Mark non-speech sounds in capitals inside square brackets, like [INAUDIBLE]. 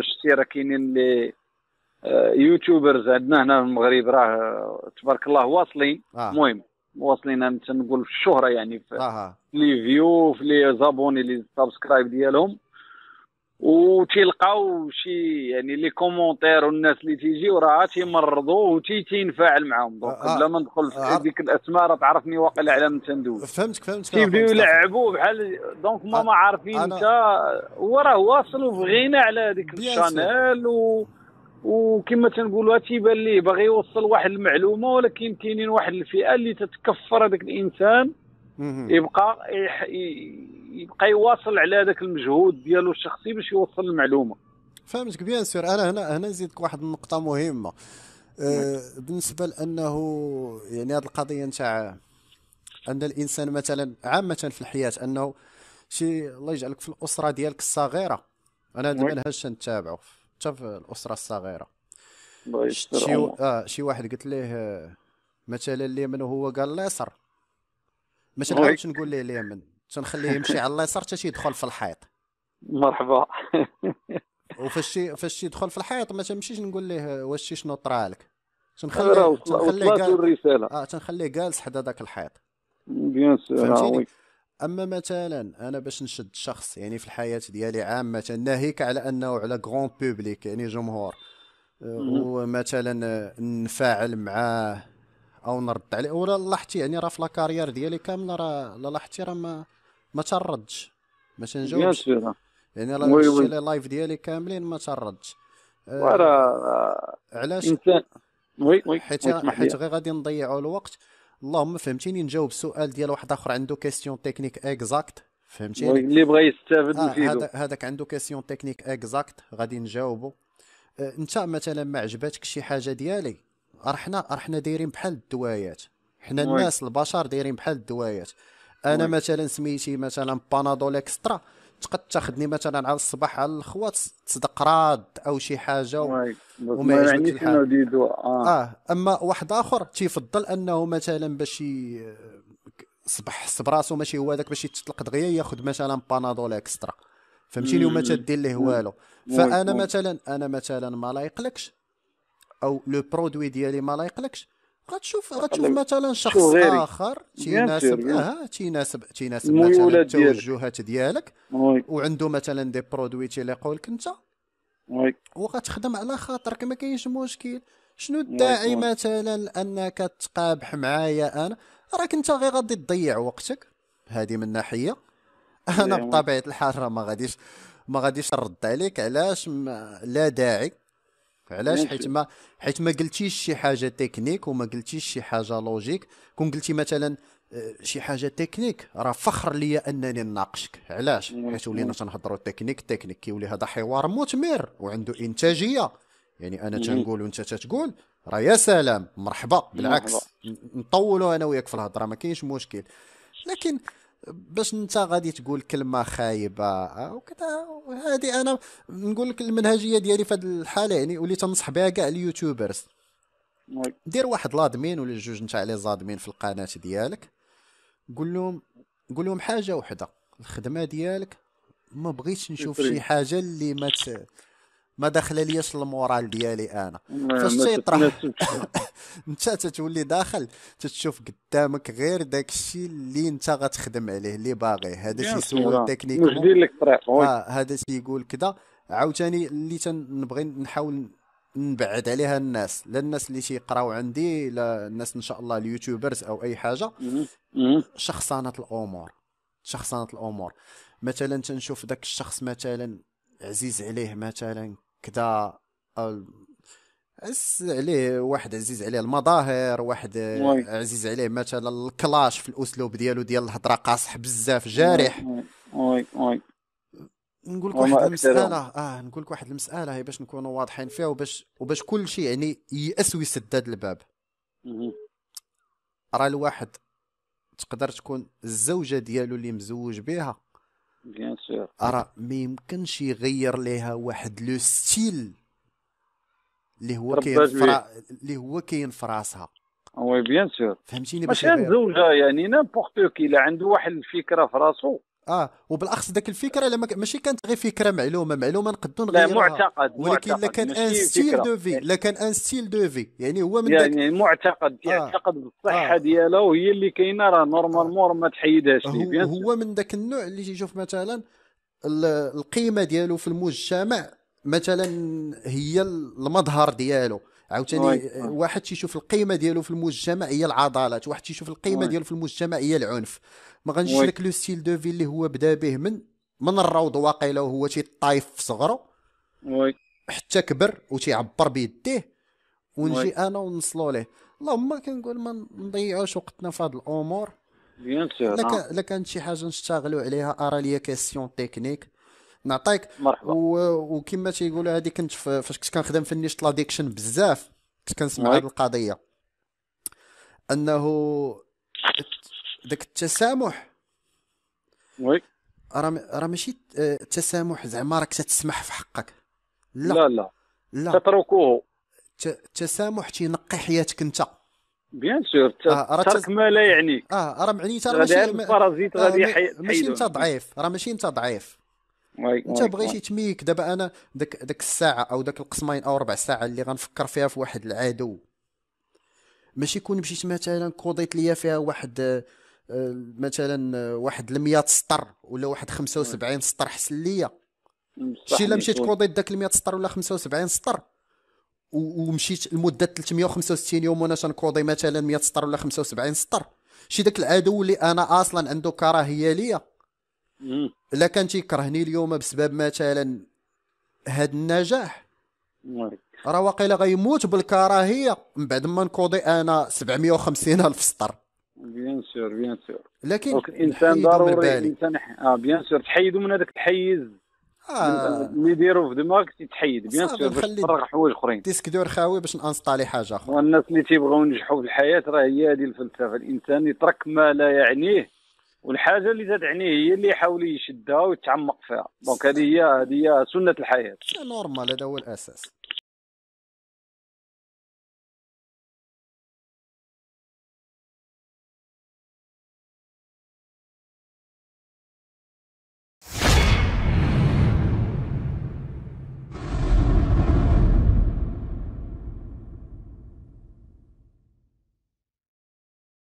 شتي راه كاينين اللي آه، يوتيوبرز عندنا هنا في المغرب راه تبارك الله واصلين آه. المهم آه. واصلين تنقول في الشهره يعني في آه. لي آه. فيو في لي زابوني لي سبسكرايب ديالهم وتلقاو شي يعني لي كومونتير والناس اللي تيجيو راه تيمرضوا وتيتنفعل معاهم دونك آه، آه، قبل آه ما ندخل في ديك الاسماء راه تعرفني واقيلا على من تندوز فهمتك فهمتك كيبداو آه، يلعبوا بحال دونك ما آه ما عارفين انت هو راه واصل غينا على هذيك الشانيل و وكما تنقولوا تيبان ليه باغي يوصل واحد المعلومه ولكن كاينين واحد الفئه اللي تتكفر هذاك الانسان يبقى يبقى يواصل على هذاك المجهود ديالو الشخصي باش يوصل المعلومه فهمتك بيان سور انا هنا هنا نزيدك واحد النقطه مهمه أه نعم. بالنسبه لانه يعني هذه القضيه نتاع ان الانسان مثلا عامه في الحياه انه شي الله يجعلك في الاسره ديالك الصغيره انا هذا المنهج نعم. نتابعه حتى في الاسره الصغيره شي و... اه شي واحد قلت ليه آه، مثلا اليمن وهو قال ليسر ما تنعاودش نقول ليه اليمن تنخليه يمشي على اليسار حتى يدخل في الحيط مرحبا وفاش فاش يدخل في الحيط ما تمشيش نقول ليه واش شنو طرا لك تنخليه تنخليه اه تنخليه جالس حدا داك الحيط بيان اما مثلا انا باش نشد شخص يعني في الحياه ديالي عامه ناهيك على انه على غران بوبليك يعني جمهور ومثلا نفاعل معاه او نرد عليه ولا لاحظتي يعني راه في لاكارير ديالي كامله راه لاحظتي راه ما ما تردش ما تنجاوبش يعني راه شفتي لي لايف ديالي كاملين ما تردش أه، وراه علاش وي وي حيت حيت غير غادي نضيعوا الوقت اللهم فهمتيني نجاوب سؤال ديال واحد اخر عنده كيسيون تكنيك اكزاكت فهمتيني اللي بغى يستافد آه هذاك هذاك عنده كيسيون تكنيك اكزاكت غادي نجاوبو أه، انت مثلا ما عجبتك شي حاجه ديالي رحنا رحنا دايرين بحال الدوايات حنا الناس البشر دايرين بحال الدوايات انا مثلا سميتي مثلا بانادول اكسترا تقد تاخذني مثلا على الصباح على الخوات راد او شي حاجه و... وما يعني يعجبك آه. اه اما واحد اخر تيفضل انه مثلا باش صبح صبراسو ماشي هو هذاك باش يتطلق دغيا ياخذ مثلا بانادول اكسترا فهمتيني وما تدير ليه والو فانا مثلا انا مثلا ما لايقلكش او لو برودوي ديالي ما لايقلكش غتشوف غتشوف مثلا شخص اخر تيناسب اه تيناسب تيناسب مثلا التوجهات ديالك وعنده مثلا دي برودوي تيليقوا لك انت وغتخدم على خاطرك ما كاينش مشكل شنو الداعي مثلا انك تقابح معايا انا راك انت غير غادي تضيع وقتك هذه من ناحيه انا بطبيعه الحال راه ما غاديش ما غاديش نرد عليك علاش لا داعي علاش حيت ما حيت ما قلتيش شي حاجه تكنيك وما قلتيش شي حاجه لوجيك كون قلتي مثلا آه، شي حاجه تكنيك راه فخر ليا انني نناقشك علاش حيت ولينا تنهضروا تكنيك تكنيك كيولي هذا حوار مثمر وعنده انتاجيه يعني انا تنقول وانت تتقول راه يا سلام مرحبا بالعكس نطولوا انا وياك في الهضره ما كاينش مشكل لكن باش انت غادي تقول كلمه خايبه آه، وكذا هذه انا نقول لك المنهجيه ديالي في هذه الحاله يعني وليت تنصح بها كاع اليوتيوبرز دير واحد لادمين ولا جوج نتاع لي زادمين في القناه ديالك قول لهم قول لهم حاجه وحده الخدمه ديالك ما بغيتش نشوف شي حاجه اللي ما مت... ما داخله ليش المورال ديالي انا فاش تيطرح [LAUGHS] انت تتولي داخل تتشوف قدامك غير داك الشيء اللي انت غتخدم عليه اللي باغي هذا تيسول تكنيك مجدي لك اه هذا تيقول كذا عاوتاني اللي تنبغي نحاول نبعد عليها الناس لا الناس اللي تيقراو عندي لا الناس ان شاء الله اليوتيوبرز او اي حاجه شخصنه الامور شخصنه الامور مثلا تنشوف داك الشخص مثلا عزيز عليه مثلا كذا عز عليه واحد عزيز عليه المظاهر واحد عزيز عليه مثلا الكلاش في الاسلوب ديالو ديال الهضره قاصح بزاف جارح وي وي نقول لك واحد المساله اه نقول لك واحد المساله هي باش نكونوا واضحين فيها وباش وباش كل شيء يعني يأس ويسد هذا الباب راه الواحد تقدر تكون الزوجه ديالو اللي مزوج بها بيان سور راه ما يمكنش يغير ليها واحد لو ستيل اللي هو كاين فرا... اللي هو كاين في راسها وي بيان سور فهمتيني باش ماشي زوجه يعني نيمبورت كي الا عنده واحد الفكره في راسه اه وبالاخص ذاك الفكره لما ماشي كانت غير فكره معلومه معلومه نقدروا نغيروها لا معتقد ولكن لا كان ان ستيل دو في لا كان ان ستيل دو في يعني هو من يعني داك... معتقد آه، يعتقد بالصحه آه. آه. ديالو وهي اللي كاينه راه نورمالمون ما تحيدهاش هو, هو من ذاك النوع اللي يشوف مثلا القيمه ديالو في المجتمع مثلا هي المظهر ديالو عاوتاني آه، واحد تيشوف القيمه ديالو في المجتمع هي العضلات واحد تيشوف القيمه ديالو في المجتمع هي العنف ما غنجيش لك لو ستيل دو في اللي هو بدا به من من الروض واقيلا وهو تيطايف في صغره وي حتى كبر وتيعبر بيديه ونجي انا ونصلو ليه اللهم كنقول ما نضيعوش وقتنا في هذه الامور بيان سور لك آه. لك شي حاجه نشتغلوا عليها ارا ليا كيسيون تكنيك نعطيك مرحبا وكما تيقولوا هذه كنت فاش كنت كنخدم في النيش لاديكشن بزاف كنت كنسمع هذه القضيه انه ذاك التسامح وي راه راه ماشي التسامح زعما راك تتسمح في حقك لا لا لا, لا. تتركوه التسامح تينقي حياتك انت بيان سور آه ترك ما لا يعنيك اه راه معني راه ماشي آه، ماشي انت ضعيف راه ماشي انت ضعيف انت بغيتي تميك دابا انا داك داك الساعه او داك القسمين او ربع ساعه اللي غنفكر فيها في واحد العدو ماشي كون مشيت مثلا كوضيت ليا فيها واحد آه، مثلا آه، واحد 100 سطر ولا واحد 75 سطر حسن ليا شي الا مشيت كوضيت داك 100 سطر ولا 75 سطر ومشيت لمده 365 يوم وانا تنكوضي مثلا 100 سطر ولا 75 سطر شي داك العدو اللي انا اصلا عنده كراهيه ليا الا كان تيكرهني اليوم بسبب مثلا هذا النجاح راه واقيلا غيموت بالكراهيه من بعد ما نكوضي انا 750 الف سطر بيان سور بيان سور لكن الانسان ضروري الانسان اه بيان سور تحيدوا من هذاك التحيز اه اللي يديروا في دماغك تتحيد بيان سور باش تفرغ حوايج اخرين ديسك دور خاوي باش نانستالي حاجه اخرى والناس اللي تيبغيو ينجحوا في الحياه راه هي هذه الفلسفه الانسان يترك ما لا يعنيه والحاجه اللي تدعني هي اللي يحاول يشدها ويتعمق فيها دونك هذه هي هذه هي سنه الحياه نورمال هذا هو الاساس